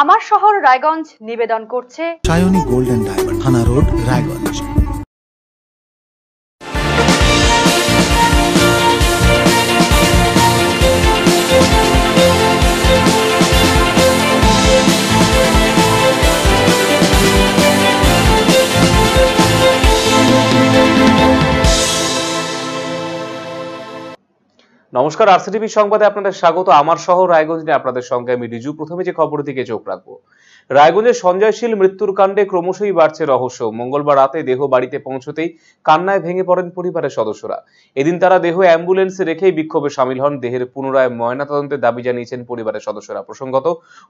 আমার শহর রায়গঞ্জ নিবেদন করছে সায়নী গোল্ডেন ডায়মন্ড থানা রোড রায়গঞ্জ নমস্কার আরসিটিভি সংবাদে আপনাদের স্বাগত আমার শহর রায়গঞ্জ নিয়ে আপনাদের সঙ্গে আমি রিজু প্রথমে যে খবর দিকে চোখ রাখবো রায়গঞ্জের সঞ্জয়শীল মৃত্যুর কাণ্ডে ক্রমশই বাড়ছে রহস্য মঙ্গলবার রাতে দেহ বাড়িতে পৌঁছতেই কান্নায় ভেঙে পড়েন পরিবারের সদস্যরা এদিন তারা দেহ অ্যাম্বুলেন্সে রেখেই বিক্ষোভে সামিল হন দেহের পুনরায় ময়নাতদন্তের দাবি জানিয়েছেন পরিবারের সদস্যরা প্রসঙ্গত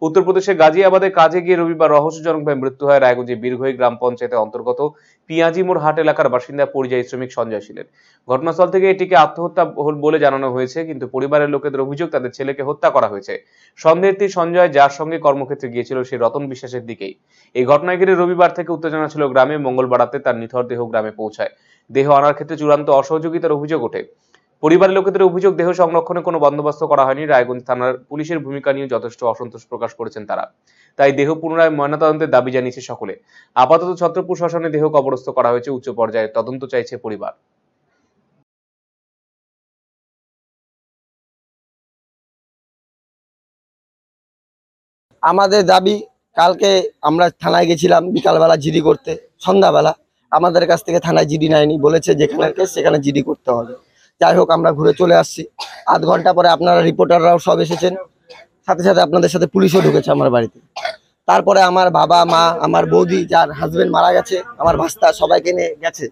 উত্তরপ্রদেশের গাজিয়াবাদে কাজে গিয়ে রবিবার রহস্যজনকভাবে মৃত্যু হয় রায়গঞ্জের বীরঘই গ্রাম পঞ্চায়েতের অন্তর্গত পিঁয়াজিমোড় হাট এলাকার বাসিন্দা পরিযায়ী শ্রমিক সঞ্জয় শীলের ঘটনাস্থল থেকে এটিকে আত্মহত্যা বলে জানানো হয়েছে হয়েছে কিন্তু পরিবারের লোকেদের অভিযোগ তাদের ছেলেকে হত্যা করা হয়েছে সন্দেহটি সঞ্জয় যার সঙ্গে কর্মক্ষেত্রে গিয়েছিল সেই রতন বিশ্বাসের দিকেই এই ঘটনায় ঘিরে রবিবার থেকে উত্তেজনা ছিল গ্রামে মঙ্গলবাড়াতে তার নিথর দেহ গ্রামে পৌঁছায় দেহ আনার ক্ষেত্রে চূড়ান্ত অসহযোগিতার অভিযোগ ওঠে পরিবারের লোকেদের অভিযোগ দেহ সংরক্ষণে কোনো বন্দোবস্ত করা হয়নি রায়গঞ্জ থানার পুলিশের ভূমিকা নিয়ে যথেষ্ট অসন্তোষ প্রকাশ করেছেন তারা তাই দেহ পুনরায় ময়নাতদন্তের দাবি জানিয়েছে সকলে আপাতত ছত্রপুর শ্মশানে দেহ কবরস্থ করা হয়েছে উচ্চ পর্যায়ে তদন্ত চাইছে পরিবার আমাদের দাবি কালকে আমরা থানায় গেছিলাম বিকালবেলা জিডি করতে সন্ধ্যাবেলা আমাদের কাছ থেকে থানায় জিডি নেয়নি বলেছে যেখানে সেখানে জিডি করতে হবে যাই হোক আমরা ঘুরে চলে আসছি আধ ঘন্টা পরে আপনারা রিপোর্টাররাও সব এসেছেন সাথে সাথে আপনাদের সাথে পুলিশও ঢুকেছে আমার বাড়িতে তারপরে আমার বাবা মা আমার বৌদি যার হাজব্যান্ড মারা গেছে আমার ভাস্তা সবাইকে নিয়ে গেছে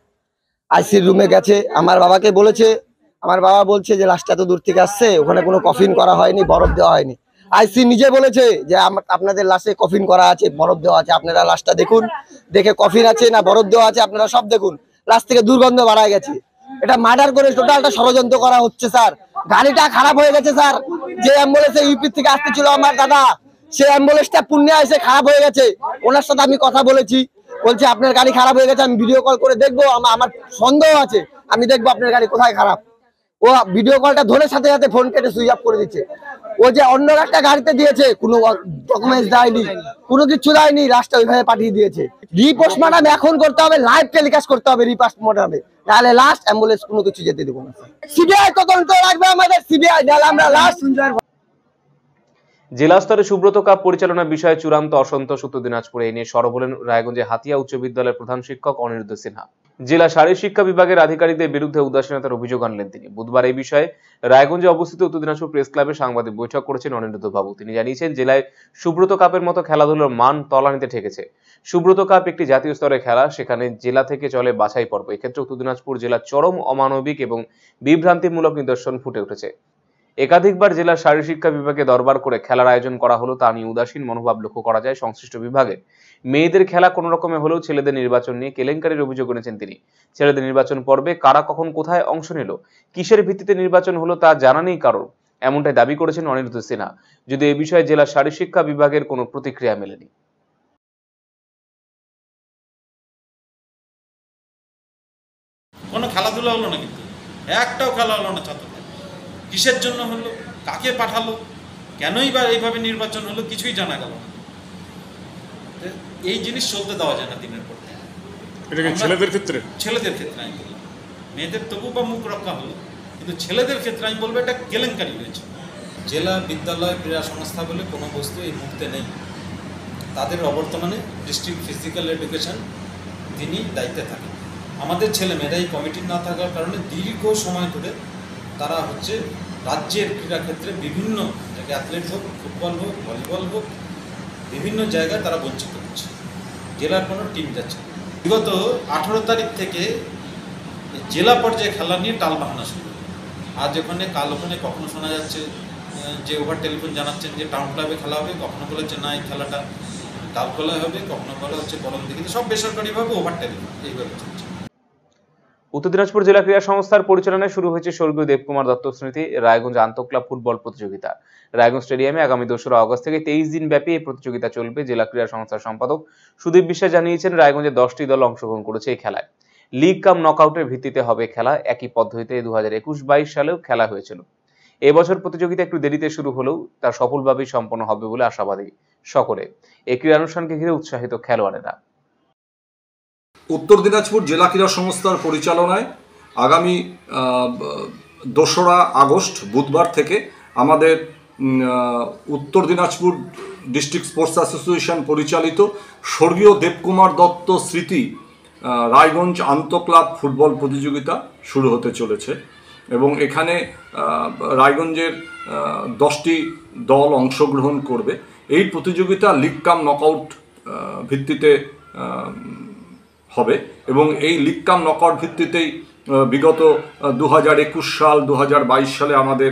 আইসির রুমে গেছে আমার বাবাকে বলেছে আমার বাবা বলছে যে লাস্টটা তো দূর থেকে আসছে ওখানে কোনো কফিন করা হয়নি বরফ দেওয়া হয়নি আইসি নিজে বলেছে যে আপনাদের লাশে কফিন করা আছে বরফ দেওয়া আছে আপনারা লাশটা দেখুন দেখে কফিন আছে না বরফ দেওয়া আছে আপনারা সব দেখুন লাশ থেকে দুর্গন্ধ বাড়ায় গেছে এটা মার্ডার করে টোটালটা ষড়যন্ত্র করা হচ্ছে স্যার গাড়িটা খারাপ হয়ে গেছে স্যার যে অ্যাম্বুলেন্সে ইউপি থেকে আসতে ছিল আমার দাদা সে অ্যাম্বুলেন্সটা পুণ্যা এসে খারাপ হয়ে গেছে ওনার সাথে আমি কথা বলেছি বলছি আপনার গাড়ি খারাপ হয়ে গেছে আমি ভিডিও কল করে দেখবো আমার সন্দেহ আছে আমি দেখবো আপনার গাড়ি কোথায় খারাপ ও ভিডিও কলটা ধরে সাথে সাথে ফোন কেটে সুইচ অফ করে দিচ্ছে ও যে অন্য একটা গাড়িতে দিয়েছে কোনো ডকুমেন্টস দেয়নি কোনো কিছু দেয়নি রাস্তা ওইভাবে পাঠিয়ে দিয়েছে রিপোস্ট ম্যাডাম এখন করতে হবে লাইভ টেলিকাস্ট করতে হবে রিপোস্ট ম্যাডামে তাহলে লাস্ট অ্যাম্বুলেন্স কোনো কিছু যেতে দেবো না সিবিআই তদন্ত লাগবে আমাদের সিবিআই তাহলে আমরা লাস্ট জেলা স্তরে সুব্রত কাপ পরিচালনা বিষয়ে চূড়ান্ত অসন্তোষ উত্তর দিনাজপুরে এ নিয়ে সরব হলেন রায়গঞ্জে হাতিয়া উচ্চ বিদ্যালয়ের প্রধান শিক্ষক অনিরুদ্ধ সিনহা জেলা শারীর শিক্ষা বিভাগের আধিকারিকদের বিরুদ্ধে উদাসীনতার অভিযোগ আনলেন তিনি বুধবার এই বিষয়ে রায়গঞ্জে অবস্থিত উত্তর দিনাজপুর প্রেস ক্লাবে সাংবাদিক বৈঠক করেছেন অনিরুদ্ধ বাবু তিনি জানিয়েছেন জেলায় সুব্রত কাপের মতো খেলাধুলোর মান তলানিতে ঠেকেছে সুব্রত কাপ একটি জাতীয় স্তরের খেলা সেখানে জেলা থেকে চলে বাছাই পর্ব এক্ষেত্রে উত্তর দিনাজপুর জেলা চরম অমানবিক এবং বিভ্রান্তিমূলক নিদর্শন ফুটে উঠেছে একাধিকবার জেলা শারীরশিক্ষা বিভাগে দরবার করে খেলার আয়োজন করা হলো তা নিয়ে উদাসীন মনোভাব লক্ষ্য করা যায় সংশ্লিষ্ট বিভাগে মেয়েদের খেলা কোনো রকমে হলেও ছেলেদের নির্বাচন নিয়ে কেলেঙ্কারির অভিযোগ এনেছেন তিনি ছেলেদের নির্বাচন পর্বে কারা কখন কোথায় অংশ নিল কিসের ভিত্তিতে নির্বাচন হলো তা জানা নেই কারোর এমনটাই দাবি করেছেন অনিরুদ্ধ সিনহা যদি এ বিষয়ে জেলা শারীরশিক্ষা বিভাগের কোনো প্রতিক্রিয়া মেলেনি খেলাধুলা হলো না কিন্তু একটাও খেলা হলো না ছাত্র কিসের জন্য হলো কাকে পাঠালো কেনই বা এইভাবে নির্বাচন হলো কিছুই জানা গেল এই জিনিস চলতে দেওয়া যায় না দিনের পর ছেলেদের ক্ষেত্রে ছেলেদের ক্ষেত্রে আমি বললাম মেয়েদের তবু বা মুখ রক্ষা হলো কিন্তু ছেলেদের ক্ষেত্রে আমি বলবো এটা কেলেঙ্কারি হয়েছে জেলা বিদ্যালয় ক্রীড়া সংস্থা বলে কোনো বস্তু এই মুহূর্তে নেই তাদের অবর্তমানে ডিস্ট্রিক্ট ফিজিক্যাল এডুকেশন তিনি দায়িত্বে থাকেন আমাদের ছেলেমেয়েরা এই কমিটি না থাকার কারণে দীর্ঘ সময় ধরে তারা হচ্ছে রাজ্যের ক্রীড়াক্ষেত্রে বিভিন্ন অ্যাথলেট হোক ফুটবল হোক ভলিবল হোক বিভিন্ন জায়গায় তারা বঞ্চিত হচ্ছে জেলার কোনো টিম যাচ্ছে বিগত আঠেরো তারিখ থেকে জেলা পর্যায়ে খেলা নিয়ে বাহানা শুরু আজ ওখানে কাল ওখানে কখনো শোনা যাচ্ছে যে ওভার টেলিফোন জানাচ্ছেন যে টাউন ক্লাবে খেলা হবে কখনো বলে যে না এই খেলাটা ডালকলায় হবে কখনো বলে হচ্ছে গরম দিকে সব বেসরকারিভাবে ওভার টেলিফোন এইভাবে চলছে উত্তর দিনাজপুর জেলা ক্রীড়া সংস্থার পরিচালনায় শুরু হয়েছে স্বর্গীয় দেবকুমার দত্ত স্মৃতি রায়গঞ্জ আন্তঃক্লাব ফুটবল প্রতিযোগিতা রায়গঞ্জ স্টেডিয়ামে আগামী দোসরা অগস্ট থেকে তেইশ দিন ব্যাপী এই প্রতিযোগিতা চলবে জেলা ক্রীড়া সংস্থার সম্পাদক সুদীপ বিশ্বাস জানিয়েছেন রায়গঞ্জে দশটি দল অংশগ্রহণ করেছে এই খেলায় লিগ কাম নকআউটের ভিত্তিতে হবে খেলা একই পদ্ধতিতে দু হাজার একুশ বাইশ সালেও খেলা হয়েছিল এবছর প্রতিযোগিতা একটু দেরিতে শুরু হলেও তা সফলভাবেই সম্পন্ন হবে বলে আশাবাদী সকলে এই ক্রীড়ানুষ্ঠানকে ঘিরে উৎসাহিত খেলোয়াড়েরা উত্তর দিনাজপুর জেলা ক্রীড়া সংস্থার পরিচালনায় আগামী দোসরা আগস্ট বুধবার থেকে আমাদের উত্তর দিনাজপুর ডিস্ট্রিক্ট স্পোর্টস অ্যাসোসিয়েশন পরিচালিত স্বর্গীয় দেবকুমার দত্ত স্মৃতি রায়গঞ্জ আন্তঃক্লাব ফুটবল প্রতিযোগিতা শুরু হতে চলেছে এবং এখানে রায়গঞ্জের দশটি দল অংশগ্রহণ করবে এই প্রতিযোগিতা লিগ কাম নকআউট ভিত্তিতে হবে এবং এই লিক্কাম নকর ভিত্তিতেই বিগত দু হাজার একুশ সাল দু হাজার বাইশ সালে আমাদের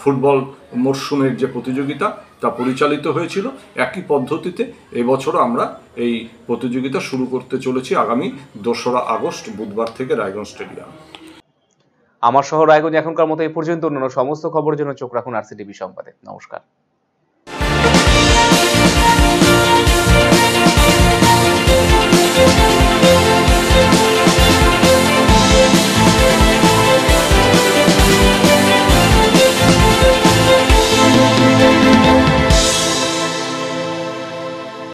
ফুটবল মরশুমের যে প্রতিযোগিতা তা পরিচালিত হয়েছিল একই পদ্ধতিতে এবছর আমরা এই প্রতিযোগিতা শুরু করতে চলেছি আগামী দোসরা আগস্ট বুধবার থেকে রায়গঞ্জ স্টেডিয়াম আমার শহর রায়গঞ্জ এখনকার মতো এই পর্যন্ত অন্যান্য সমস্ত খবরের জন্য চোখ রাখুন আর সিটিভি সংবাদে নমস্কার